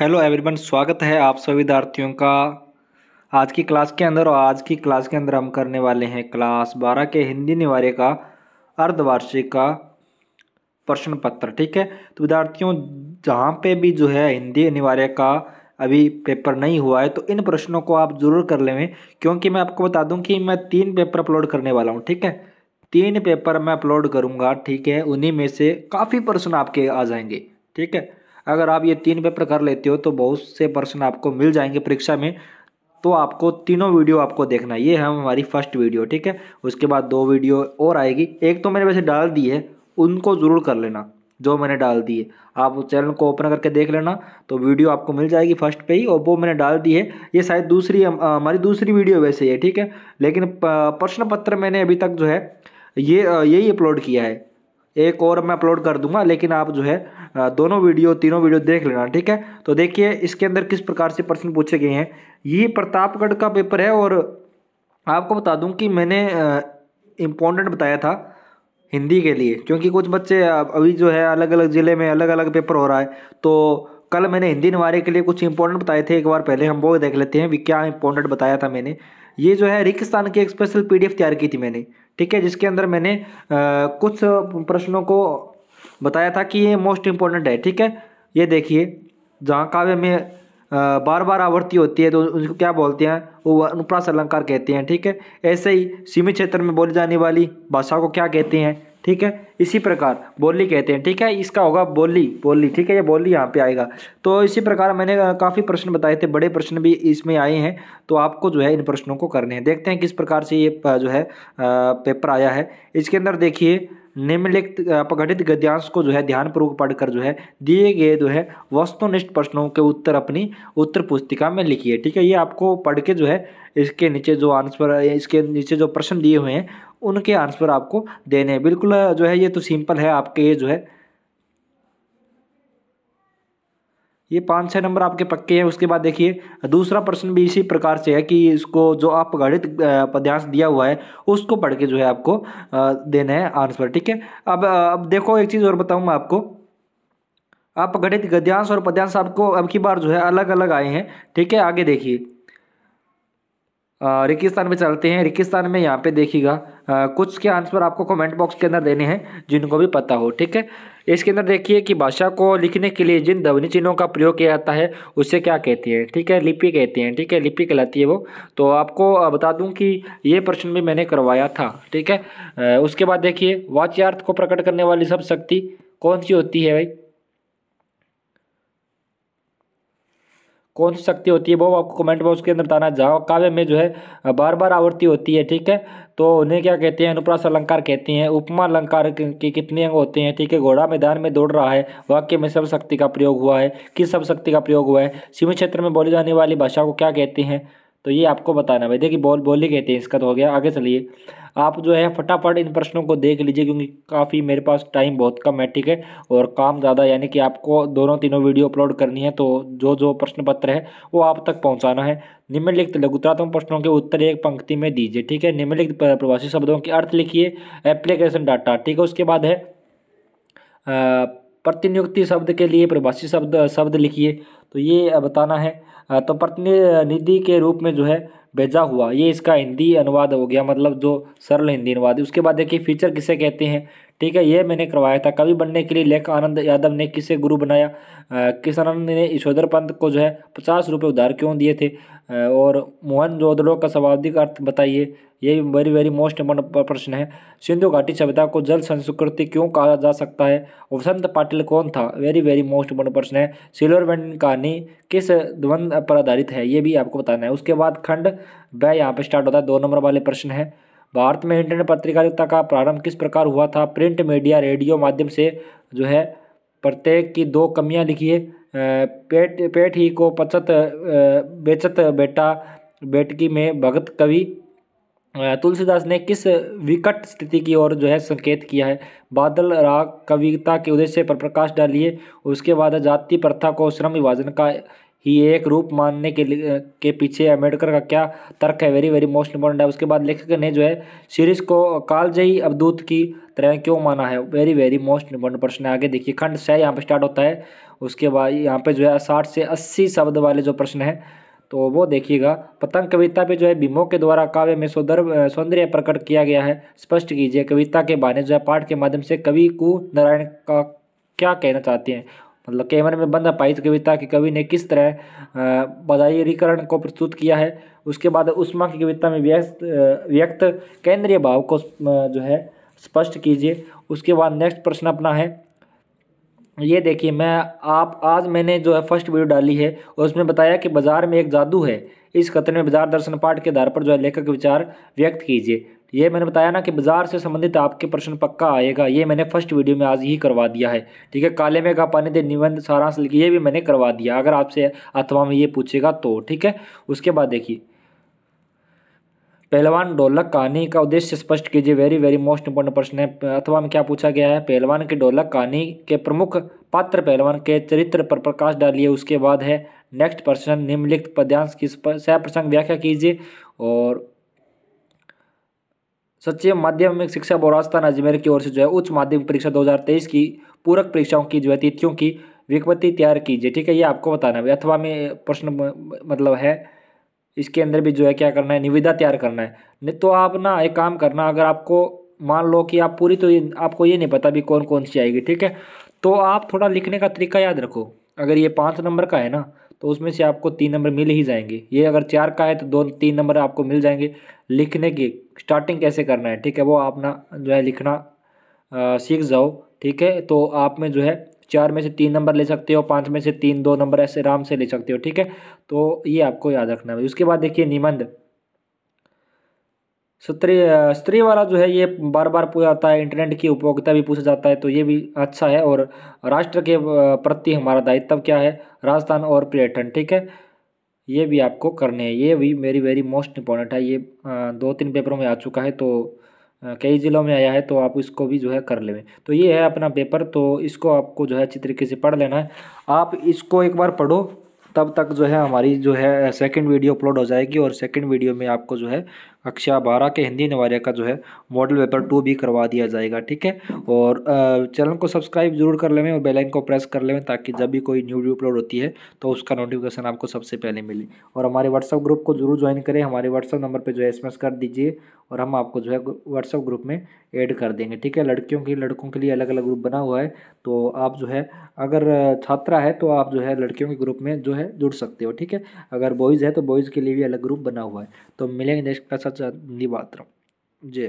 hello everyone स्वागत है आप सभी विद्यार्थियों का आज की क्लास के अंदर और आज की क्लास के अंदर हम करने वाले हैं क्लास बारह के हिंदी निवार्य का अर्धवार्षिक का प्रश्न पत्र ठीक है तो विद्यार्थियों जहाँ पे भी जो है हिंदी अनिवार्य का अभी पेपर नहीं हुआ है तो इन प्रश्नों को आप जरूर कर लेवें क्योंकि मैं आपको बता दूँ कि मैं तीन पेपर अपलोड करने वाला हूँ ठीक है तीन पेपर मैं अपलोड करूँगा ठीक है उन्हीं में से काफ़ी प्रश्न आपके आ जाएंगे ठीक है अगर आप ये तीन पेपर कर लेते हो तो बहुत से प्रश्न आपको मिल जाएंगे परीक्षा में तो आपको तीनों वीडियो आपको देखना ये है हमारी फर्स्ट वीडियो ठीक है उसके बाद दो वीडियो और आएगी एक तो मैंने वैसे डाल दी है उनको ज़रूर कर लेना जो मैंने डाल दी है आप उस चैनल को ओपन करके देख लेना तो वीडियो आपको मिल जाएगी फर्स्ट पे ही और वो मैंने डाल दी है ये शायद दूसरी हमारी दूसरी वीडियो वैसे ही है ठीक है लेकिन प्रश्न पत्र मैंने अभी तक जो है ये यही अपलोड किया है एक और मैं अपलोड कर दूंगा लेकिन आप जो है दोनों वीडियो तीनों वीडियो देख लेना ठीक है तो देखिए इसके अंदर किस प्रकार से प्रश्न पूछे गए हैं ये प्रतापगढ़ का पेपर है और आपको बता दूं कि मैंने इम्पोर्टेंट बताया था हिंदी के लिए क्योंकि कुछ बच्चे अभी जो है अलग अलग ज़िले में अलग अलग पेपर हो रहा है तो कल मैंने हिंदी निवारे के लिए कुछ इंपॉर्टेंट बताए थे एक बार पहले हम वो देख लेते हैं क्या इंपॉर्टेंट बताया था मैंने ये जो है रिकिस्तान की एक स्पेशल पीडीएफ तैयार की थी मैंने ठीक है जिसके अंदर मैंने आ, कुछ प्रश्नों को बताया था कि ये मोस्ट इम्पोर्टेंट है ठीक है ये देखिए जहाँ काव्य में बार बार आवृत्ति होती है तो उनको क्या बोलते हैं वो अनुप्रास अलंकार कहते हैं ठीक है ऐसे ही सीमित क्षेत्र में बोली जाने वाली भाषा को क्या कहते हैं ठीक है इसी प्रकार बोली कहते हैं ठीक है इसका होगा बोली बोली ठीक है ये बोली यहाँ पे आएगा तो इसी प्रकार मैंने काफ़ी प्रश्न बताए थे बड़े प्रश्न भी इसमें आए हैं तो आपको जो है इन प्रश्नों को करने हैं देखते हैं किस प्रकार से ये जो है पेपर आया है इसके अंदर देखिए निम्नलिखित अपघटित गद्यांश को जो है ध्यानपूर्वक पढ़कर जो है दिए गए जो है वस्तुनिष्ठ प्रश्नों के उत्तर अपनी उत्तर पुस्तिका में लिखिए ठीक है ये आपको पढ़ के जो है इसके नीचे जो आंसर इसके नीचे जो प्रश्न दिए हुए हैं उनके आंसर आपको देने हैं बिल्कुल जो है ये तो सिंपल है आपके ये जो है ये पाँच छः नंबर आपके पक्के हैं उसके बाद देखिए दूसरा प्रश्न भी इसी प्रकार से है कि इसको जो आप गणित पद्यांश दिया हुआ है उसको पढ़ के जो है आपको देना है आंसर ठीक है अब अब देखो एक चीज़ और बताऊँ मैं आपको आप गणित गद्यांश और पद्यांश आपको अब की बार जो है अलग अलग आए हैं ठीक है आगे देखिए रिकिस्तान में चलते हैं रिकिस्तान में यहाँ पे देखिएगा कुछ के आंसर आपको कमेंट बॉक्स के अंदर देने हैं जिनको भी पता हो ठीक है इसके अंदर देखिए कि भाषा को लिखने के लिए जिन ध्वनि चिन्हों का प्रयोग किया जाता है उसे क्या कहते हैं ठीक है लिपि कहते हैं ठीक है लिपि कहलाती है वो तो आपको बता दूं कि ये प्रश्न भी मैंने करवाया था ठीक है उसके बाद देखिए वाच्यार्थ को प्रकट करने वाली सब शक्ति कौन सी होती है भाई कौन सी शक्ति होती है वो आपको कमेंट बॉक्स के अंदर बताना जहाँ काव्य में जो है बार बार आवृत्ति होती है ठीक है तो उन्हें क्या कहते हैं अनुप्रास अलंकार कहते हैं उपमा अलंकार के कितने अंग होते हैं ठीक है घोड़ा मैदान में दौड़ रहा है वाक्य में सब शक्ति का प्रयोग हुआ है किस सब शक्ति का प्रयोग हुआ है सीमित क्षेत्र में बोली जाने वाली भाषा को क्या कहते हैं तो ये आपको बताना भाई देखिए बॉल बॉली कहते हैं इसका तो हो गया आगे चलिए आप जो है फटाफट इन प्रश्नों को देख लीजिए क्योंकि काफ़ी मेरे पास टाइम बहुत कम है ठीक है और काम ज़्यादा यानी कि आपको दोनों तीनों वीडियो अपलोड करनी है तो जो जो प्रश्न पत्र है वो आप तक पहुंचाना है निम्नलिखित लघुतरात्मक प्रश्नों के उत्तर एक पंक्ति में दीजिए ठीक है निम्नलिखित प्रवासी शब्दों के अर्थ लिखिए एप्लीकेशन डाटा ठीक है उसके बाद है आ, प्रतिनियुक्ति शब्द के लिए प्रभाषी शब्द शब्द लिखिए तो ये बताना है तो प्रतिनिधि के रूप में जो है भेजा हुआ ये इसका हिंदी अनुवाद हो गया मतलब जो सरल हिंदी अनुवाद है उसके बाद देखिए फीचर किसे कहते हैं ठीक है ये मैंने करवाया था कवि बनने के लिए लेख आनंद यादव ने किसे गुरु बनाया किसान आनंद ने ईश्वधर पंत को जो है पचास रुपये उधार क्यों दिए थे और मोहन जोदड़ो का स्वाभाविक अर्थ बताइए ये वेरी वेरी मोस्ट इम्पोर्टेंट प्रश्न है सिंधु घाटी सभ्यता को जल संस्कृति क्यों कहा जा सकता है वसंत पाटिल कौन था वेरी वेरी मोस्ट इम्पोर्टेंट प्रश्न है सिल्वर वन कहानी किस द्वंद पर आधारित है ये भी आपको बताना है उसके बाद खंड वह यहाँ पर स्टार्ट होता है दो नंबर वाले प्रश्न है भारत में इंटरनेट पत्रकारिता का प्रारंभ किस प्रकार हुआ था प्रिंट मीडिया रेडियो माध्यम से जो है प्रत्येक की दो कमियां लिखिए पेट पेट ही को पचत बेचत बेटा बेटकी में भगत कवि तुलसीदास ने किस विकट स्थिति की ओर जो है संकेत किया है बादल राग कविता के उद्देश्य पर प्रकाश डालिए उसके बाद जाति प्रथा को श्रम विभाजन का ही एक रूप मानने के के पीछे अम्बेडकर का क्या तर्क है वेरी वेरी मोस्ट इंपॉर्टेंट है उसके बाद लेखक ने जो है सीरीज को कालजयी अवदूत की तरह क्यों माना है वेरी वेरी मोस्ट इंपॉर्टेंट प्रश्न है आगे देखिए खंड छः यहाँ पे स्टार्ट होता है उसके बाद यहाँ पे जो है साठ से अस्सी शब्द वाले जो प्रश्न है तो वो देखिएगा पतंग कविता पे जो है भीमों के द्वारा काव्य में सौदर्भ सौंदर्य प्रकट किया गया है स्पष्ट कीजिए कविता के बारे जो है पाठ के माध्यम से कवि कु नारायण का क्या कहना चाहते हैं मतलब कैमरे में बंद पाई कविता के कवि ने किस तरह बधाईकरण को प्रस्तुत किया है उसके बाद उष्मा की कविता में व्यस्त व्यक्त केंद्रीय भाव को जो है स्पष्ट कीजिए उसके बाद नेक्स्ट प्रश्न अपना है ये देखिए मैं आप आज मैंने जो है फर्स्ट वीडियो डाली है और उसमें बताया कि बाजार में एक जादू है इस कथन में बाजार दर्शन पाठ के आधार पर जो है लेखक विचार व्यक्त कीजिए ये मैंने बताया ना कि बाजार से संबंधित आपके प्रश्न पक्का आएगा ये मैंने फर्स्ट वीडियो में आज ही करवा दिया है ठीक है काले में का पानी दे निबंध सारांश लिखिए ये भी मैंने करवा दिया अगर आपसे अथवा में ये पूछेगा तो ठीक है उसके बाद देखिए पहलवान ढोलक कहानी का उद्देश्य स्पष्ट कीजिए वेरी वेरी मोस्ट इंपॉर्टेंट प्रश्न है अथवा में क्या पूछा गया है पहलवान की ढोलक कहानी के प्रमुख पात्र पहलवान के चरित्र पर प्रकाश डालिए उसके बाद है नेक्स्ट प्रश्न निम्नलिखित पद्यांश की सह प्रसंग व्याख्या कीजिए और सच्चे माध्यमिक शिक्षा बोर्ड राजस्थान अजमेर की ओर से जो है उच्च माध्यमिक परीक्षा 2023 की पूरक परीक्षाओं की जो है तिथियों की विकपत्ति तैयार कीजिए ठीक है ये आपको बताना है अथवा में प्रश्न मतलब है इसके अंदर भी जो है क्या करना है निविदा तैयार करना है नहीं तो आप ना एक काम करना अगर आपको मान लो कि आप पूरी तो ये, आपको ये नहीं पता भी कौन कौन सी आएगी ठीक है तो आप थोड़ा लिखने का तरीका याद रखो अगर ये पाँच नंबर का है ना तो उसमें से आपको तीन नंबर मिल ही जाएंगे ये अगर चार का है तो दो तीन नंबर आपको मिल जाएंगे लिखने की स्टार्टिंग कैसे करना है ठीक है वो आप ना जो है लिखना आ, सीख जाओ ठीक है तो आप में जो है चार में से तीन नंबर ले सकते हो पाँच में से तीन दो नंबर ऐसे आराम से ले सकते हो ठीक है तो ये आपको याद रखना है उसके बाद देखिए निबंध स्त्री स्त्री वाला जो है ये बार बार पूछा जाता है इंटरनेट की उपयोगिता भी पूछा जाता है तो ये भी अच्छा है और राष्ट्र के प्रति हमारा दायित्व क्या है राजस्थान और पर्यटन ठीक है ये भी आपको करने हैं ये भी मेरी वेरी मोस्ट इंपॉर्टेंट है ये दो तीन पेपरों में आ चुका है तो कई ज़िलों में आया है तो आप इसको भी जो है कर लेवें तो ये है अपना पेपर तो इसको आपको जो है अच्छी तरीके से पढ़ लेना है आप इसको एक बार पढ़ो तब तक जो है हमारी जो है सेकंड वीडियो अपलोड हो जाएगी और सेकंड वीडियो में आपको जो है कक्षा बारह के हिंदी निवार्य का जो है मॉडल पेपर टू भी करवा दिया जाएगा ठीक है और चैनल को सब्सक्राइब जरूर कर लेवें और बेलाइन को प्रेस कर लेवें ताकि जब भी कोई न्यू वीडियो अपलोड होती है तो उसका नोटिफिकेशन आपको सबसे पहले मिले और हमारे व्हाट्सअप ग्रुप को जरूर ज्वाइन करें हमारे व्हाट्सअप नंबर पर जो है एस कर दीजिए और हम आपको जो है व्हाट्सअप ग्रुप में ऐड कर देंगे ठीक है लड़कियों के लड़कों के लिए अलग अलग ग्रुप बना हुआ है तो आप जो है अगर छात्रा है तो आप जो है लड़कियों के ग्रुप में जो है जुड़ सकते हो ठीक है अगर बॉयज़ है तो बॉयज़ के लिए भी अलग ग्रुप बना हुआ है तो मिलेंगे नेक्स्ट क्लास సహజ నివాత్రం జే